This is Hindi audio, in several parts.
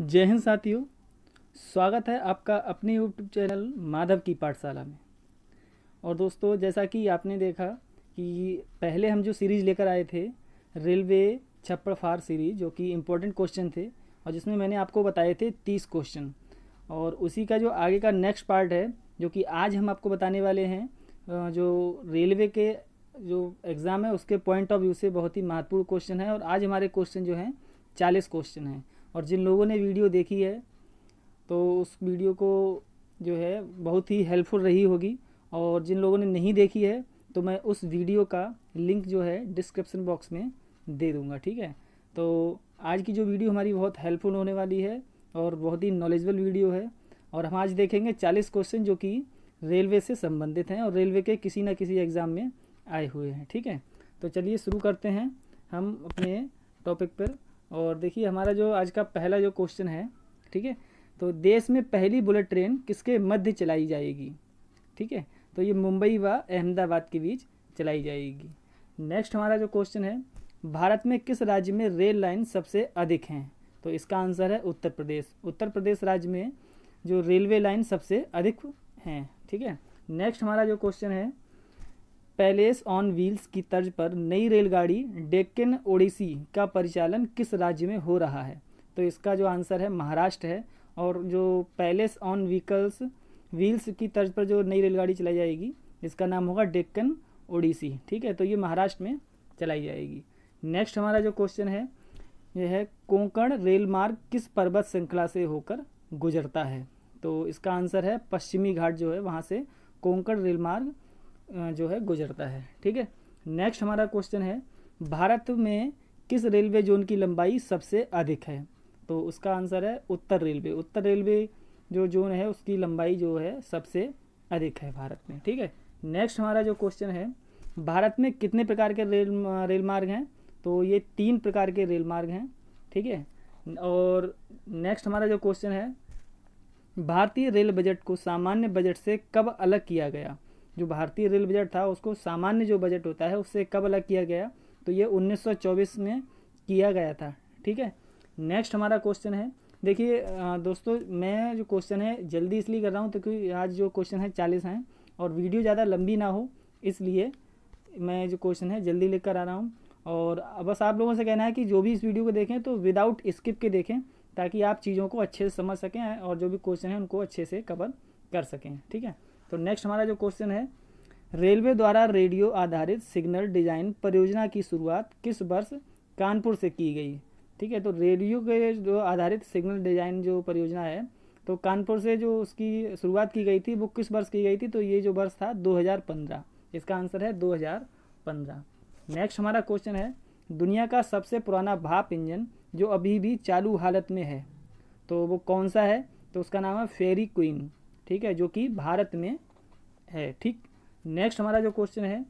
जय हिंद साथियों स्वागत है आपका अपने यूट्यूब चैनल माधव की पाठशाला में और दोस्तों जैसा कि आपने देखा कि पहले हम जो सीरीज़ लेकर आए थे रेलवे छप्पड़ फार सीरीज जो कि इम्पोर्टेंट क्वेश्चन थे और जिसमें मैंने आपको बताए थे तीस क्वेश्चन और उसी का जो आगे का नेक्स्ट पार्ट है जो कि आज हम आपको बताने वाले हैं जो रेलवे के जो एग्ज़ाम है उसके पॉइंट ऑफ व्यू से बहुत ही महत्वपूर्ण क्वेश्चन है और आज हमारे क्वेश्चन जो हैं चालीस क्वेश्चन हैं और जिन लोगों ने वीडियो देखी है तो उस वीडियो को जो है बहुत ही हेल्पफुल रही होगी और जिन लोगों ने नहीं देखी है तो मैं उस वीडियो का लिंक जो है डिस्क्रिप्सन बॉक्स में दे दूँगा ठीक है तो आज की जो वीडियो हमारी बहुत हेल्पफुल होने वाली है और बहुत ही नॉलेजबल वीडियो है और हम आज देखेंगे चालीस क्वेश्चन जो कि रेलवे से संबंधित हैं और रेलवे के किसी ना किसी एग्ज़ाम में आए हुए हैं ठीक है तो चलिए शुरू करते हैं हम अपने टॉपिक पर और देखिए हमारा जो आज का पहला जो क्वेश्चन है ठीक है तो देश में पहली बुलेट ट्रेन किसके मध्य चलाई जाएगी ठीक है तो ये मुंबई व अहमदाबाद के बीच चलाई जाएगी नेक्स्ट हमारा जो क्वेश्चन है भारत में किस राज्य में रेल लाइन सबसे अधिक हैं तो इसका आंसर है उत्तर प्रदेश उत्तर प्रदेश राज्य में जो रेलवे लाइन सबसे अधिक हैं ठीक है नेक्स्ट हमारा जो क्वेश्चन है पैलेस ऑन व्हील्स की तर्ज पर नई रेलगाड़ी डेक्कन ओडिसी का परिचालन किस राज्य में हो रहा है तो इसका जो आंसर है महाराष्ट्र है और जो पैलेस ऑन व्हीकल्स व्हील्स की तर्ज पर जो नई रेलगाड़ी चलाई जाएगी इसका नाम होगा डेक्कन ओडिसी ठीक है तो ये महाराष्ट्र में चलाई जाएगी नेक्स्ट हमारा जो क्वेश्चन है यह है कोंकण रेल मार्ग किस पर्वत श्रृंखला से होकर गुजरता है तो इसका आंसर है पश्चिमी घाट जो है वहाँ से कोंकण रेल मार्ग जो है गुजरता है ठीक है नेक्स्ट हमारा क्वेश्चन है भारत में किस रेलवे जोन की लंबाई सबसे अधिक है तो उसका आंसर है उत्तर रेलवे उत्तर रेलवे जो जोन है उसकी लंबाई जो है सबसे अधिक है भारत में ठीक है नेक्स्ट हमारा जो क्वेश्चन है भारत में कितने प्रकार के रेल रेल मार्ग हैं तो ये तीन प्रकार के रेल मार्ग हैं ठीक है और नेक्स्ट हमारा जो क्वेश्चन है भारतीय रेल बजट को सामान्य बजट से कब अलग किया गया जो भारतीय रेल बजट था उसको सामान्य जो बजट होता है उससे कब अलग किया गया तो ये 1924 में किया गया था ठीक है नेक्स्ट हमारा क्वेश्चन है देखिए दोस्तों मैं जो क्वेश्चन है जल्दी इसलिए कर रहा हूँ तो क्योंकि आज जो क्वेश्चन है चालीस हैं और वीडियो ज़्यादा लंबी ना हो इसलिए मैं जो क्वेश्चन है जल्दी लिख आ रहा हूँ और बस आप लोगों से कहना है कि जो भी इस वीडियो को देखें तो विदाउट स्किप के देखें ताकि आप चीज़ों को अच्छे से समझ सकें और जो भी क्वेश्चन है उनको अच्छे से कवर कर सकें ठीक है तो नेक्स्ट हमारा जो क्वेश्चन है रेलवे द्वारा रेडियो आधारित सिग्नल डिजाइन परियोजना की शुरुआत किस वर्ष कानपुर से की गई ठीक है तो रेडियो के जो आधारित सिग्नल डिजाइन जो परियोजना है तो कानपुर से जो उसकी शुरुआत की गई थी वो किस वर्ष की गई थी तो ये जो वर्ष था 2015 इसका आंसर है 2015 नेक्स्ट हमारा क्वेश्चन है दुनिया का सबसे पुराना भाप इंजन जो अभी भी चालू हालत में है तो वो कौन सा है तो उसका नाम है फेरी क्वीन ठीक है जो कि भारत में है ठीक नेक्स्ट हमारा जो क्वेश्चन है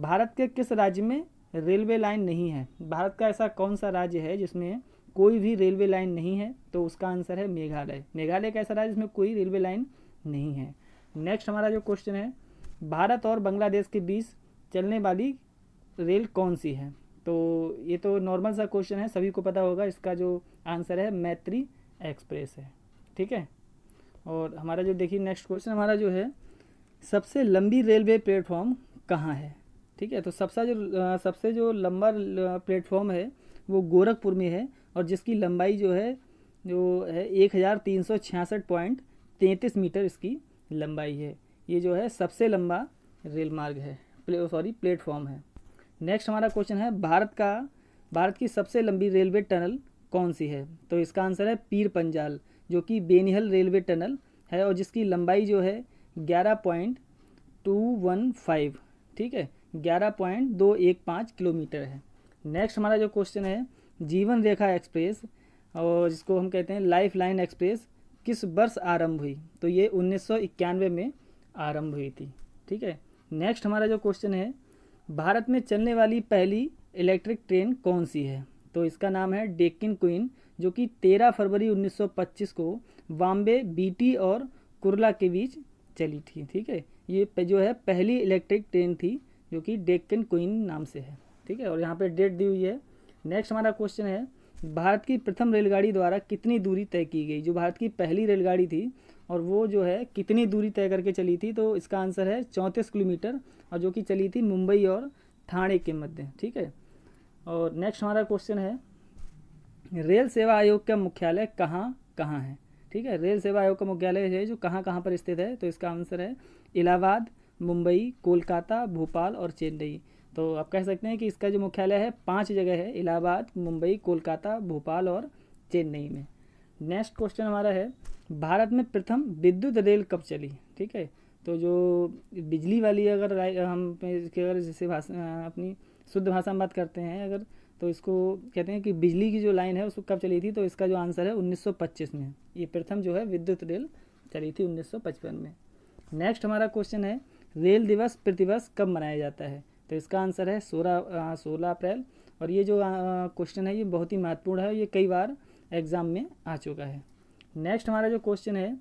भारत के किस राज्य में रेलवे लाइन नहीं है भारत का ऐसा कौन सा राज्य है जिसमें कोई भी रेलवे लाइन नहीं है तो उसका आंसर है मेघालय मेघालय का ऐसा राज्य जिसमें कोई रेलवे लाइन नहीं है नेक्स्ट हमारा जो क्वेश्चन है भारत और बांग्लादेश के बीच चलने वाली रेल कौन सी है तो ये तो नॉर्मल सा क्वेश्चन है सभी को पता होगा इसका जो आंसर है मैत्री एक्सप्रेस है ठीक है और हमारा जो देखिए नेक्स्ट क्वेश्चन हमारा जो है सबसे लंबी रेलवे प्लेटफॉर्म कहाँ है ठीक है तो सबसे जो सबसे जो लंबा प्लेटफॉर्म है वो गोरखपुर में है और जिसकी लंबाई जो है जो है एक हज़ार तीन सौ छियासठ पॉइंट तैंतीस मीटर इसकी लंबाई है ये जो है सबसे लंबा रेल मार्ग है प्ले सॉरी प्लेटफॉर्म है नेक्स्ट हमारा क्वेश्चन है भारत का भारत की सबसे लंबी रेलवे टनल कौन सी है तो इसका आंसर है पीर पंजाल जो कि बेनिहल रेलवे टनल है और जिसकी लंबाई जो है ग्यारह पॉइंट टू वन फाइव ठीक है ग्यारह पॉइंट दो एक पाँच किलोमीटर है नेक्स्ट हमारा जो क्वेश्चन है जीवन रेखा एक्सप्रेस और जिसको हम कहते हैं लाइफ लाइन एक्सप्रेस किस वर्ष आरंभ हुई तो ये उन्नीस में आरंभ हुई थी ठीक है नेक्स्ट हमारा जो क्वेश्चन है भारत में चलने वाली पहली इलेक्ट्रिक ट्रेन कौन सी है तो इसका नाम है डेक्किन क्वीन जो कि 13 फरवरी 1925 को बॉम्बे बीटी और कुरला के बीच चली थी ठीक है ये जो है पहली इलेक्ट्रिक ट्रेन थी जो कि डेक्कन क्वीन नाम से है ठीक है और यहाँ पे डेट दी हुई है नेक्स्ट हमारा क्वेश्चन है भारत की प्रथम रेलगाड़ी द्वारा कितनी दूरी तय की गई जो भारत की पहली रेलगाड़ी थी और वो जो है कितनी दूरी तय करके चली थी तो इसका आंसर है चौंतीस किलोमीटर और जो कि चली थी मुंबई और थाने के मध्य ठीक है और नेक्स्ट हमारा क्वेश्चन है रेल सेवा आयोग का मुख्यालय कहाँ कहाँ है ठीक है रेल सेवा आयोग का मुख्यालय है जो कहाँ कहाँ पर स्थित है तो इसका आंसर है इलाहाबाद मुंबई कोलकाता भोपाल और चेन्नई तो आप कह सकते हैं कि इसका जो मुख्यालय है पांच जगह है इलाहाबाद मुंबई कोलकाता भोपाल और चेन्नई में नेक्स्ट क्वेश्चन हमारा है भारत में प्रथम विद्युत रेल कब चली ठीक है तो जो बिजली वाली अगर हम इसके अगर जैसे भाषा अपनी शुद्ध भाषा में बात करते हैं अगर तो इसको कहते हैं कि बिजली की जो लाइन है उसको कब चली थी तो इसका जो आंसर है 1925 में ये प्रथम जो है विद्युत रेल चली थी 1955 में नेक्स्ट हमारा क्वेश्चन है रेल दिवस प्रतिवर्ष कब मनाया जाता है तो इसका आंसर है सोलह सोलह अप्रैल और ये जो क्वेश्चन है ये बहुत ही महत्वपूर्ण है ये कई बार एग्ज़ाम में आ चुका है नेक्स्ट हमारा जो क्वेश्चन है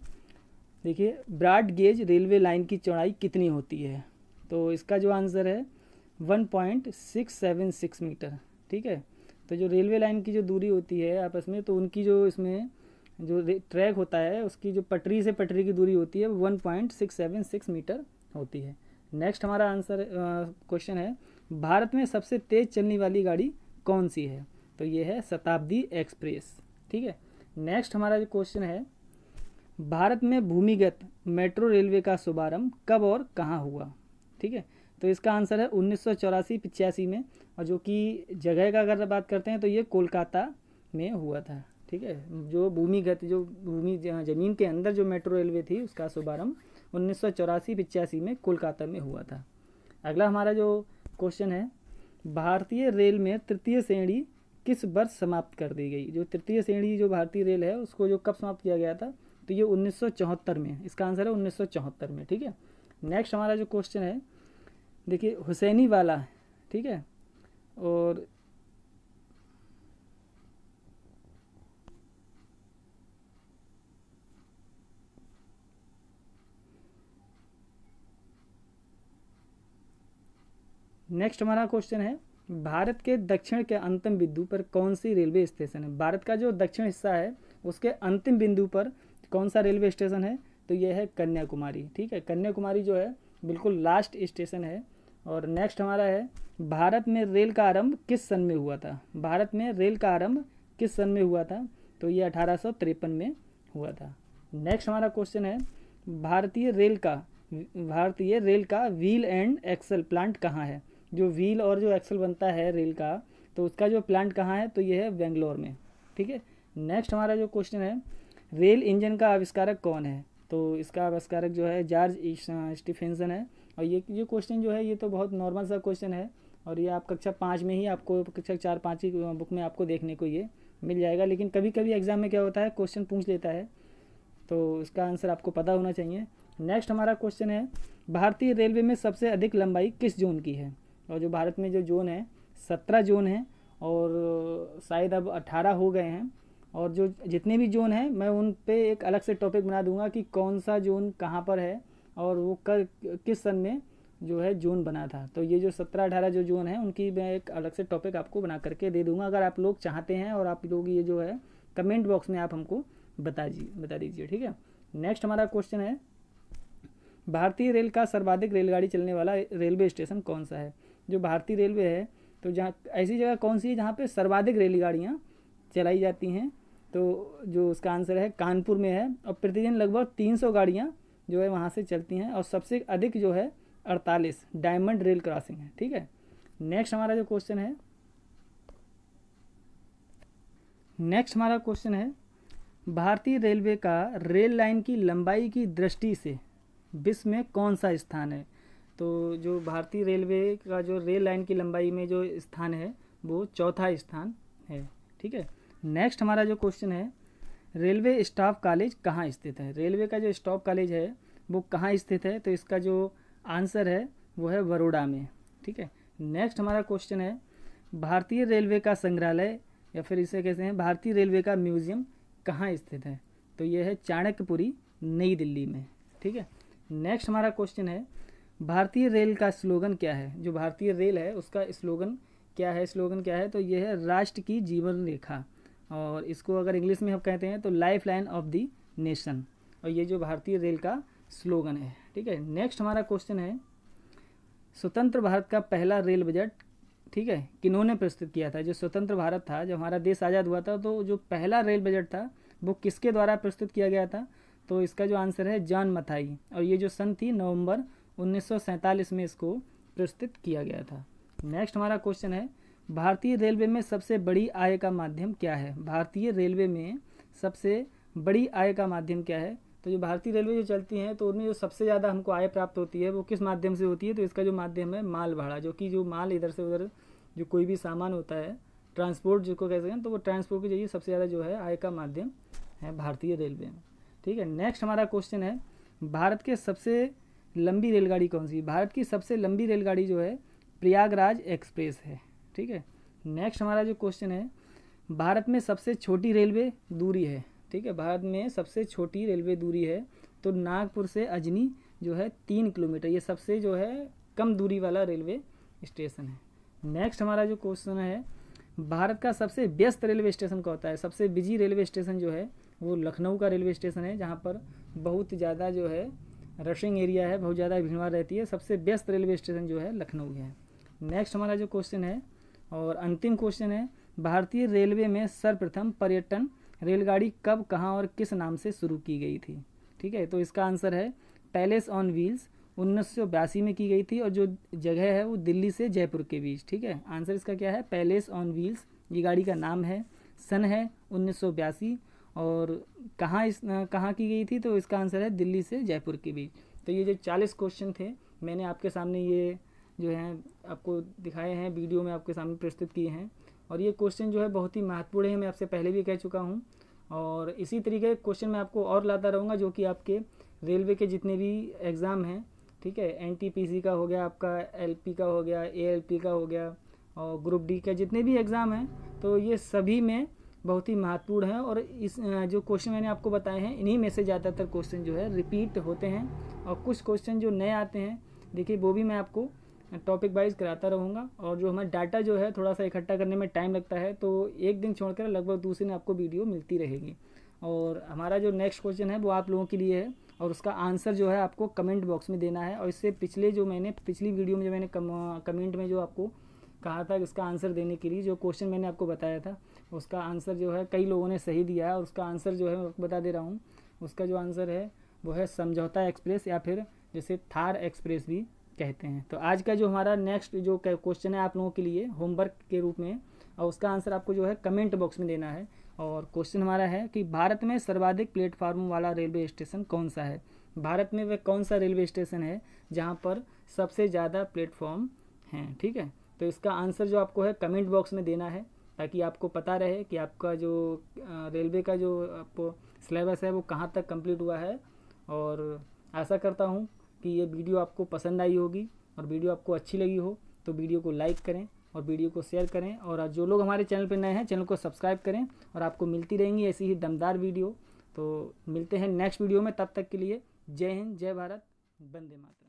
देखिए ब्राड गेज रेलवे लाइन की चौड़ाई कितनी होती है तो इसका जो आंसर है सिक्स मीटर ठीक है तो जो रेलवे लाइन की जो दूरी होती है आपस में तो उनकी जो इसमें जो ट्रैक होता है उसकी जो पटरी से पटरी की दूरी होती है one point six seven six metre होती है नेक्स्ट हमारा आंसर क्वेश्चन है भारत में सबसे तेज़ चलने वाली गाड़ी कौन सी है तो ये है शताब्दी एक्सप्रेस ठीक है नेक्स्ट हमारा जो क्वेश्चन है भारत में भूमिगत मेट्रो रेलवे का शुभारम्भ कब और कहाँ हुआ ठीक है तो इसका आंसर है उन्नीस सौ में और जो कि जगह का अगर बात करते हैं तो ये कोलकाता में हुआ था ठीक है जो भूमिगत जो भूमि ज़मीन के अंदर जो मेट्रो रेलवे थी उसका शुभारम्भ उन्नीस सौ में कोलकाता में हुआ था अगला हमारा जो क्वेश्चन है भारतीय रेल में तृतीय श्रेणी किस वर्ष समाप्त कर दी गई जो तृतीय श्रेणी जो भारतीय रेल है उसको जो कब समाप्त किया गया था तो ये उन्नीस में इसका आंसर है उन्नीस में ठीक है नेक्स्ट हमारा जो क्वेश्चन है देखिए हुसैनी वाला ठीक है और नेक्स्ट हमारा क्वेश्चन है भारत के दक्षिण के अंतिम बिंदु पर कौन सी रेलवे स्टेशन है भारत का जो दक्षिण हिस्सा है उसके अंतिम बिंदु पर कौन सा रेलवे स्टेशन है तो यह है कन्याकुमारी ठीक है कन्याकुमारी जो है बिल्कुल लास्ट स्टेशन है और नेक्स्ट हमारा है भारत में रेल का आरंभ किस सन में हुआ था भारत में रेल का आरंभ किस सन में हुआ था तो ये अठारह में हुआ था नेक्स्ट हमारा क्वेश्चन है भारतीय रेल का भारतीय रेल का व्हील एंड एक्सल प्लांट कहाँ है जो व्हील और जो एक्सल बनता है रेल का तो उसका जो प्लांट कहाँ है तो ये है बेंगलोर में ठीक है नेक्स्ट हमारा जो क्वेश्चन है रेल इंजन का आविष्कारक कौन है तो इसका आविष्कारक जो है जॉर्ज स्टीफेंसन है और ये ये क्वेश्चन जो है ये तो बहुत नॉर्मल सा क्वेश्चन है और ये आप कक्षा पाँच में ही आपको कक्षा चार पाँच ही बुक में आपको देखने को ये मिल जाएगा लेकिन कभी कभी एग्ज़ाम में क्या होता है क्वेश्चन पूछ लेता है तो इसका आंसर आपको पता होना चाहिए नेक्स्ट हमारा क्वेश्चन है भारतीय रेलवे में सबसे अधिक लंबाई किस जोन की है और जो भारत में जो जोन है सत्रह जोन है और शायद अब अट्ठारह हो गए हैं और जो जितने भी जोन हैं मैं उन पे एक अलग से टॉपिक बना दूंगा कि कौन सा जोन कहाँ पर है और वो कर किस सन में जो है जोन बना था तो ये जो सत्रह अठारह जो जोन है उनकी मैं एक अलग से टॉपिक आपको बना करके दे दूंगा अगर आप लोग चाहते हैं और आप लोग ये जो है कमेंट बॉक्स में आप हमको बता दी बता दीजिए ठीक है नेक्स्ट हमारा क्वेश्चन है भारतीय रेल का सर्वाधिक रेलगाड़ी चलने वाला रेलवे स्टेशन कौन सा है जो भारतीय रेलवे है तो जहाँ ऐसी जगह कौन सी है जहाँ पर सर्वाधिक रेलगाड़ियाँ चलाई जाती हैं तो जो उसका आंसर है कानपुर में है और प्रतिदिन लगभग तीन सौ गाड़ियाँ जो है वहाँ से चलती हैं और सबसे अधिक जो है अड़तालीस डायमंड रेल क्रॉसिंग है ठीक है नेक्स्ट हमारा जो क्वेश्चन है नेक्स्ट हमारा क्वेश्चन है भारतीय रेलवे का रेल लाइन की लंबाई की दृष्टि से विश्व में कौन सा स्थान है तो जो भारतीय रेलवे का जो रेल लाइन की लंबाई में जो स्थान है वो चौथा स्थान है ठीक है नेक्स्ट हमारा जो क्वेश्चन है रेलवे स्टाफ कॉलेज कहाँ स्थित है रेलवे का जो स्टाफ कॉलेज है वो कहाँ स्थित है तो इसका जो आंसर है वो है बड़ोड़ा में ठीक है नेक्स्ट हमारा क्वेश्चन है भारतीय रेलवे का संग्रहालय या फिर इसे कहते हैं भारतीय रेलवे का म्यूज़ियम कहाँ स्थित है तो ये है चाणक्यपुरी नई दिल्ली में ठीक है नेक्स्ट हमारा क्वेश्चन है भारतीय रेल का स्लोगन क्या है जो भारतीय रेल है उसका स्लोगन क्या है स्लोगन क्या है तो यह है राष्ट्र की जीवन रेखा और इसको अगर इंग्लिश में हम कहते हैं तो life line of the nation और ये जो भारतीय रेल का स्लोगन है ठीक है नेक्स्ट हमारा क्वेश्चन है स्वतंत्र भारत का पहला रेल बजट ठीक है किन्होंने प्रस्तुत किया था जो स्वतंत्र भारत था जब हमारा देश आज़ाद हुआ था तो जो पहला रेल बजट था वो किसके द्वारा प्रस्तुत किया गया था तो इसका जो आंसर है जॉन मथाई और ये जो सन थी नवंबर उन्नीस में इसको प्रस्तुत किया गया था नेक्स्ट हमारा क्वेश्चन है भारतीय रेलवे में सबसे बड़ी आय का माध्यम क्या है भारतीय रेलवे में सबसे बड़ी आय का माध्यम क्या है तो जो भारतीय रेलवे जो चलती हैं तो उनमें जो सबसे ज़्यादा हमको आय प्राप्त होती है वो किस माध्यम से होती है तो इसका जो माध्यम है माल भाड़ा जो कि जो माल इधर से उधर जो कोई भी सामान होता है ट्रांसपोर्ट जिसको कह सकते हैं तो वो ट्रांसपोर्ट के जरिए सबसे ज़्यादा जो है आय का माध्यम है भारतीय रेलवे में ठीक है नेक्स्ट हमारा क्वेश्चन है भारत के सबसे लंबी रेलगाड़ी कौन सी भारत की सबसे लंबी रेलगाड़ी जो है प्रयागराज एक्सप्रेस है ठीक है नेक्स्ट हमारा जो क्वेश्चन है भारत में सबसे छोटी रेलवे दूरी है ठीक है भारत में सबसे छोटी रेलवे दूरी है तो नागपुर से अजनी जो है तीन किलोमीटर ये सबसे जो है कम दूरी वाला रेलवे स्टेशन है नेक्स्ट हमारा जो क्वेश्चन है भारत का सबसे व्यस्त रेलवे स्टेशन कौन होता है सबसे बिजी रेलवे स्टेशन जो है वो लखनऊ का रेलवे स्टेशन है जहाँ पर बहुत ज़्यादा जो है रशिंग एरिया है बहुत ज़्यादा भीड़भाड़ रहती है सबसे बेस्ट रेलवे स्टेशन जो है लखनऊ है नेक्स्ट हमारा जो क्वेश्चन है और अंतिम क्वेश्चन है भारतीय रेलवे में सर्वप्रथम पर्यटन रेलगाड़ी कब कहाँ और किस नाम से शुरू की गई थी ठीक है तो इसका आंसर है पैलेस ऑन व्हील्स उन्नीस में की गई थी और जो जगह है वो दिल्ली से जयपुर के बीच ठीक है आंसर इसका क्या है पैलेस ऑन व्हील्स ये गाड़ी का नाम है सन है उन्नीस और कहाँ इस कहाँ की गई थी तो इसका आंसर है दिल्ली से जयपुर के बीच तो ये जो चालीस क्वेश्चन थे मैंने आपके सामने ये जो हैं आपको दिखाए हैं वीडियो में आपके सामने प्रस्तुत किए हैं और ये क्वेश्चन जो है बहुत ही महत्वपूर्ण है मैं आपसे पहले भी कह चुका हूँ और इसी तरीके क्वेश्चन मैं आपको और लाता रहूँगा जो कि आपके रेलवे के जितने भी एग्ज़ाम हैं ठीक है एन का हो गया आपका एल का हो गया ए का हो गया और ग्रुप डी का जितने भी एग्ज़ाम हैं तो ये सभी में बहुत ही महत्वपूर्ण है और इस जो क्वेश्चन मैंने आपको बताए हैं इन्हीं में से ज़्यादातर क्वेश्चन जो है रिपीट होते हैं और कुछ क्वेश्चन जो नए आते हैं देखिए वो भी मैं आपको टॉपिक वाइज कराता रहूँगा और जो हमारा डाटा जो है थोड़ा सा इकट्ठा करने में टाइम लगता है तो एक दिन छोड़कर लगभग दूसरे दिन आपको वीडियो मिलती रहेगी और हमारा जो नेक्स्ट क्वेश्चन है वो आप लोगों के लिए है और उसका आंसर जो है आपको कमेंट बॉक्स में देना है और इससे पिछले जो मैंने पिछली वीडियो में जो मैंने कम, कमेंट में जो आपको कहा था इसका आंसर देने के लिए जो क्वेश्चन मैंने आपको बताया था उसका आंसर जो है कई लोगों ने सही दिया है और उसका आंसर जो है मैं बता दे रहा हूँ उसका जो आंसर है वो है समझौता एक्सप्रेस या फिर जैसे थार एक्सप्रेस भी कहते हैं तो आज का जो हमारा नेक्स्ट जो क्वेश्चन है आप लोगों के लिए होमवर्क के रूप में और उसका आंसर आपको जो है कमेंट बॉक्स में देना है और क्वेश्चन हमारा है कि भारत में सर्वाधिक प्लेटफार्म वाला रेलवे स्टेशन कौन सा है भारत में वह कौन सा रेलवे स्टेशन है जहाँ पर सबसे ज़्यादा प्लेटफॉर्म हैं ठीक है तो इसका आंसर जो आपको है कमेंट बॉक्स में देना है ताकि आपको पता रहे कि आपका जो रेलवे का जो आपको सिलेबस है वो कहाँ तक कंप्लीट हुआ है और आशा करता हूँ कि ये वीडियो आपको पसंद आई होगी और वीडियो आपको अच्छी लगी हो तो वीडियो को लाइक करें और वीडियो को शेयर करें और जो लोग हमारे चैनल पर नए हैं चैनल को सब्सक्राइब करें और आपको मिलती रहेंगी ऐसी ही दमदार वीडियो तो मिलते हैं नेक्स्ट वीडियो में तब तक के लिए जय हिंद जय भारत वंदे मातरम